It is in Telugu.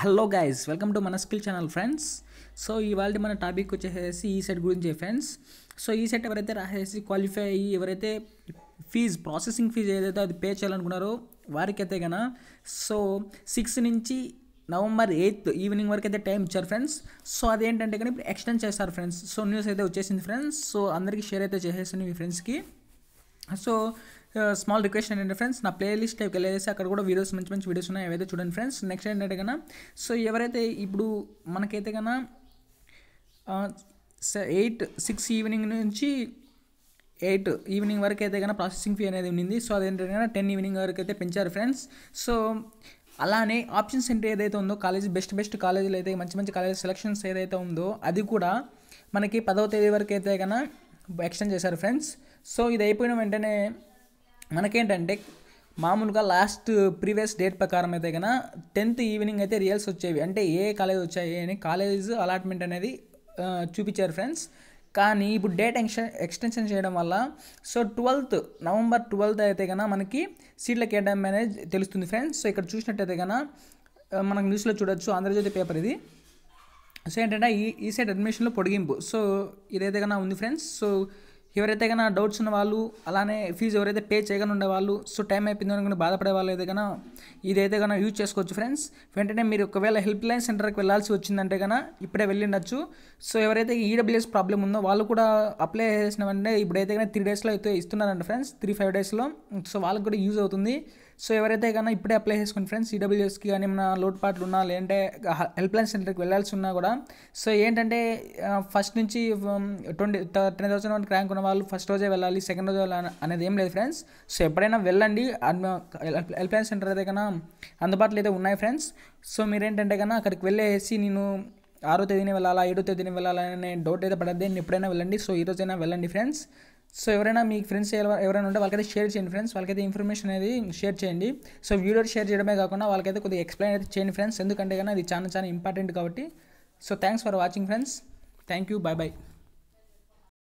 హలో గైస్ వెల్కమ్ టు మన స్కిల్ ఛానల్ ఫ్రెండ్స్ సో ఇవాళ మన టాపిక్ వచ్చేసి ఈ సెట్ గురించి ఫ్రెండ్స్ సో ఈ సెట్ ఎవరైతే రాసేసి క్వాలిఫై అయ్యి ఎవరైతే ఫీజు ప్రాసెసింగ్ ఫీజు ఏదైతే అది పే చేయాలనుకున్నారో వారికైతే కన సో సిక్స్ నుంచి నవంబర్ ఎయిత్ ఈవినింగ్ వరకు అయితే టైం ఇచ్చారు ఫ్రెండ్స్ సో అదేంటంటే కానీ ఇప్పుడు ఎక్స్టెండ్ చేస్తారు ఫ్రెండ్స్ సో న్యూస్ అయితే వచ్చేసింది ఫ్రెండ్స్ సో అందరికీ షేర్ అయితే చేసేసింది మీ ఫ్రెండ్స్కి సో స్మాల్ రిక్వెస్ట్ ఏంటంటే ఫ్రెండ్స్ నా ప్లేలిస్ట్ టైప్కి వెళ్ళేసి అక్కడ కూడా వీడియోస్ మంచి మంచి వీడియోస్ ఉన్నాయి ఏవైతే చూడండి ఫ్రెండ్స్ నెక్స్ట్ ఏంటంటే కన్నా సో ఎవరైతే ఇప్పుడు మనకైతే కన్నా ఎయిట్ సిక్స్ ఈవినింగ్ నుంచి ఎయిట్ ఈవినింగ్ వరకు అయితే కన్నా ప్రాసెసింగ్ ఫీ అనేది ఉంది సో అదేంటంటే కన్నా టెన్ ఈవినింగ్ వరకు అయితే పెంచారు ఫ్రెండ్స్ సో అలానే ఆప్షన్ సెంటర్ ఏదైతే ఉందో కాలేజ్ బెస్ట్ బెస్ట్ కాలేజీలు అయితే మంచి మంచి కాలేజ్ సెలక్షన్స్ ఏదైతే ఉందో అది కూడా మనకి పదవ తేదీ వరకు అయితే కన్నా ఎక్స్టెండ్ చేశారు ఫ్రెండ్స్ సో ఇది అయిపోయిన వెంటనే మనకేంటంటే మామూలుగా లాస్ట్ ప్రీవియస్ డేట్ ప్రకారం అయితే కన్నా టెన్త్ ఈవినింగ్ అయితే రియల్స్ వచ్చేవి అంటే ఏ కాలేజ్ వచ్చాయి అని కాలేజ్ అలాట్మెంట్ అనేది చూపించారు ఫ్రెండ్స్ కానీ ఇప్పుడు డేట్ ఎక్స్టెన్షన్ చేయడం వల్ల సో ట్వెల్త్ నవంబర్ ట్వెల్త్ అయితే కన మనకి సీట్ల కేటాయింపు అనేది తెలుస్తుంది ఫ్రెండ్స్ సో ఇక్కడ చూసినట్టయితే కన మనకు న్యూస్లో చూడొచ్చు ఆంధ్రజ్యోతి పేపర్ ఇది సో ఏంటంటే ఈ ఈ సైడ్ అడ్మిషన్లో పొడిగింపు సో ఇదైతే కన్నా ఉంది ఫ్రెండ్స్ సో ఎవరైతే కన్నా డౌట్స్ ఉన్న వాళ్ళు అలానే ఫీజు ఎవరైతే పే చేయగానే ఉండేవాళ్ళు సో టైం అయిపోయింది అనుకుని బాధపడే వాళ్ళు అయితే కన్నా ఇదైతే కన్నా యూజ్ చేసుకోవచ్చు ఫ్రెండ్స్ వెంటనే మీరు ఒకవేళ హెల్ప్ లైన్ సెంటర్కి వెళ్ళాల్సి వచ్చిందంటే కన్నా ఇప్పుడే వెళ్ళిండొచ్చు సో ఎవరైతే ఈడబ్ల్యూఎస్ ప్రాబ్లం e ఉందో వాళ్ళు కూడా అప్లై చేసిన వెంటనే ఇప్పుడైతే కన్నా త్రీ డేస్లో అయితే ఇస్తున్నారంట ఫ్రెండ్స్ త్రీ ఫైవ్ డేస్లో సో వాళ్ళకి కూడా యూజ్ అవుతుంది సో ఎవరైతే కన్నా ఇప్పుడే అప్లై చేసుకుని ఫ్రెండ్స్ ఈడబ్ల్యూఎస్కి కానీ మన లోటుపాట్లు ఉన్నా లేదంటే హెల్ప్ లైన్ సెంటర్కి వెళ్ళాల్సి ఉన్నా కూడా సో ఏంటంటే ఫస్ట్ నుంచి twenty ten thousand one rank ఉన్న వాళ్ళు ఫస్ట్ రోజే వెళ్ళాలి సెకండ్ రోజే వెళ్ళాలి అనేది ఏం లేదు ఫ్రెండ్స్ సో ఎప్పుడైనా వెళ్ళండి హెల్ప్ లైన్ సెంటర్ అయితే కన్నా అందుబాటులో అయితే ఉన్నాయి ఫ్రెండ్స్ సో మీరేంటంటే కన్నా అక్కడికి వెళ్ళేసి నేను ఆరో తేదీని వెళ్ళాలా ఏడో తేదీని వెళ్ళాలా అనే డౌట్ అయితే పడద్ది ఎప్పుడైనా వెళ్ళండి సో ఈ రోజైనా వెళ్ళండి ఫ్రెండ్స్ సో ఎవరైనా మీ ఫ్రెండ్స్ ఎవరైనా ఉంటే వాళ్ళకైతే షేర్ చేయండి ఫ్రెండ్స్ వాళ్ళకైతే ఇన్ఫర్మేషన్ అనేది షేర్ చేయండి సో వీడియో షేర్ చేయడమే కాకుండా వాళ్ళకైతే కొద్దిగా ఎక్స్ప్లెయిన్ అయితే చేయండి ఫ్రెండ్స్ ఎందుకంటే కానీ అది చాలా చాలా ఇంపార్టెంట్ కాబట్టి so thanks for watching friends thank you bye bye